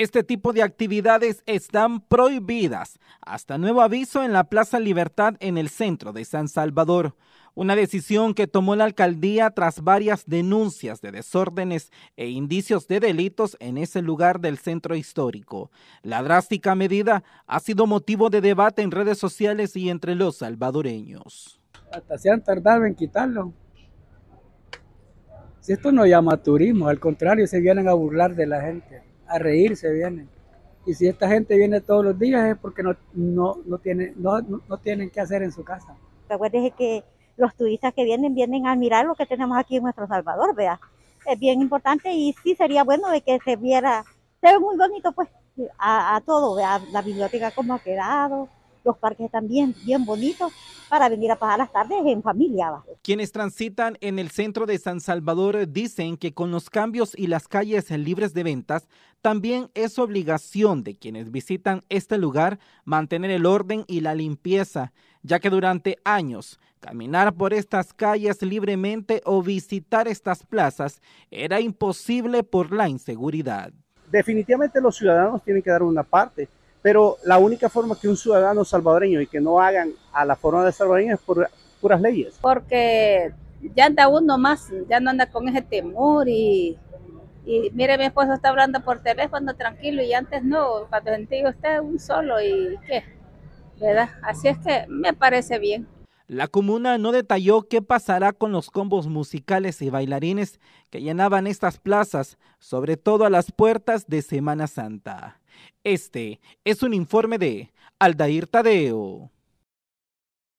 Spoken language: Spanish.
Este tipo de actividades están prohibidas hasta nuevo aviso en la Plaza Libertad en el centro de San Salvador. Una decisión que tomó la alcaldía tras varias denuncias de desórdenes e indicios de delitos en ese lugar del centro histórico. La drástica medida ha sido motivo de debate en redes sociales y entre los salvadoreños. Hasta se han tardado en quitarlo. Si esto no llama turismo, al contrario, se vienen a burlar de la gente a reírse vienen. Y si esta gente viene todos los días es porque no, no, tiene, no, tienen que hacer en su casa. Acuérdense que los turistas que vienen, vienen a mirar lo que tenemos aquí en nuestro Salvador, vea. Es bien importante y sí sería bueno de que se viera, se ve muy bonito pues a, todo, vea, la biblioteca como ha quedado, los parques también bien, bonitos para venir a pasar las tardes en familia. Quienes transitan en el centro de San Salvador dicen que con los cambios y las calles libres de ventas, también es obligación de quienes visitan este lugar mantener el orden y la limpieza, ya que durante años caminar por estas calles libremente o visitar estas plazas era imposible por la inseguridad. Definitivamente los ciudadanos tienen que dar una parte pero la única forma que un ciudadano salvadoreño y que no hagan a la forma de salvadoreño es por puras leyes. Porque ya anda uno más, ya no anda con ese temor y, y mire, mi esposo está hablando por teléfono tranquilo y antes no, cuando sentí usted un solo y qué, ¿verdad? Así es que me parece bien. La comuna no detalló qué pasará con los combos musicales y bailarines que llenaban estas plazas, sobre todo a las puertas de Semana Santa. Este es un informe de Aldair Tadeo.